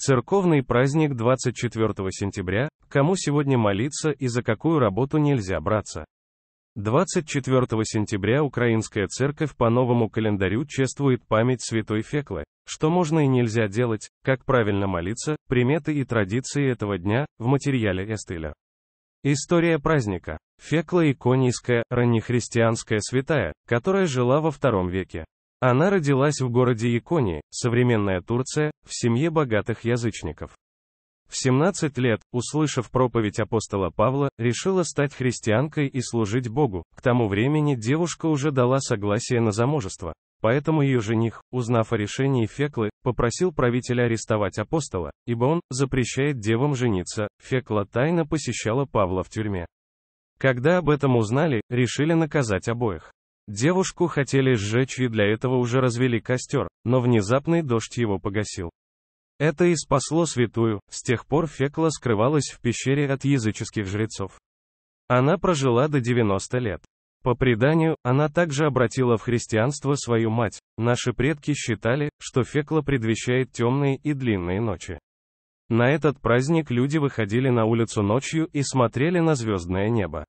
Церковный праздник 24 сентября, кому сегодня молиться и за какую работу нельзя браться. 24 сентября Украинская Церковь по новому календарю чествует память Святой Феклы. Что можно и нельзя делать, как правильно молиться, приметы и традиции этого дня, в материале Эстеля. История праздника. Фекла иконийская, раннехристианская святая, которая жила во втором веке. Она родилась в городе Якони, современная Турция, в семье богатых язычников. В 17 лет, услышав проповедь апостола Павла, решила стать христианкой и служить Богу. К тому времени девушка уже дала согласие на замужество. Поэтому ее жених, узнав о решении Феклы, попросил правителя арестовать апостола, ибо он запрещает девам жениться. Фекла тайно посещала Павла в тюрьме. Когда об этом узнали, решили наказать обоих. Девушку хотели сжечь и для этого уже развели костер, но внезапный дождь его погасил. Это и спасло святую, с тех пор Фекла скрывалась в пещере от языческих жрецов. Она прожила до 90 лет. По преданию, она также обратила в христианство свою мать. Наши предки считали, что Фекла предвещает темные и длинные ночи. На этот праздник люди выходили на улицу ночью и смотрели на звездное небо.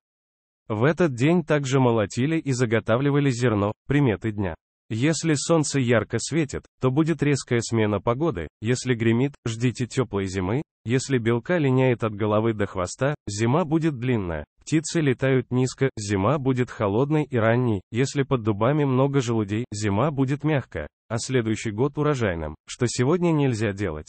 В этот день также молотили и заготавливали зерно, приметы дня. Если солнце ярко светит, то будет резкая смена погоды, если гремит, ждите теплой зимы, если белка линяет от головы до хвоста, зима будет длинная, птицы летают низко, зима будет холодной и ранней, если под дубами много желудей, зима будет мягкая, а следующий год урожайным, что сегодня нельзя делать.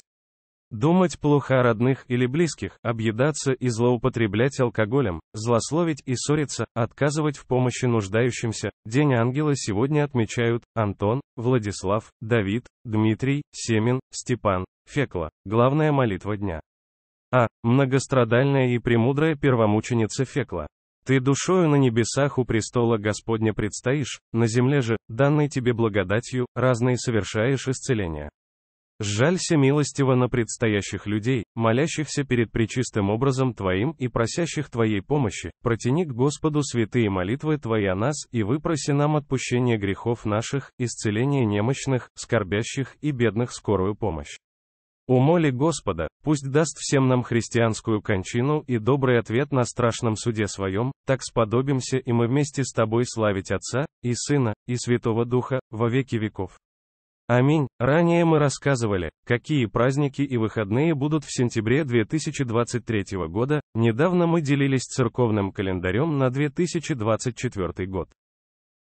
Думать плохо о родных или близких, объедаться и злоупотреблять алкоголем, злословить и ссориться, отказывать в помощи нуждающимся. День ангела сегодня отмечают Антон, Владислав, Давид, Дмитрий, Семин, Степан, Фекла. Главная молитва дня. А. Многострадальная и премудрая первомученица Фекла. Ты душою на небесах у престола Господня предстоишь, на земле же, данной тебе благодатью, разные совершаешь исцеления. Жалься милостиво на предстоящих людей, молящихся перед причистым образом Твоим и просящих Твоей помощи, протяни к Господу святые молитвы Твои о нас и выпроси нам отпущение грехов наших, исцеление немощных, скорбящих и бедных скорую помощь. Умоли Господа, пусть даст всем нам христианскую кончину и добрый ответ на страшном суде своем, так сподобимся и мы вместе с Тобой славить Отца, и Сына, и Святого Духа, во веки веков. Аминь. Ранее мы рассказывали, какие праздники и выходные будут в сентябре 2023 года, недавно мы делились церковным календарем на 2024 год.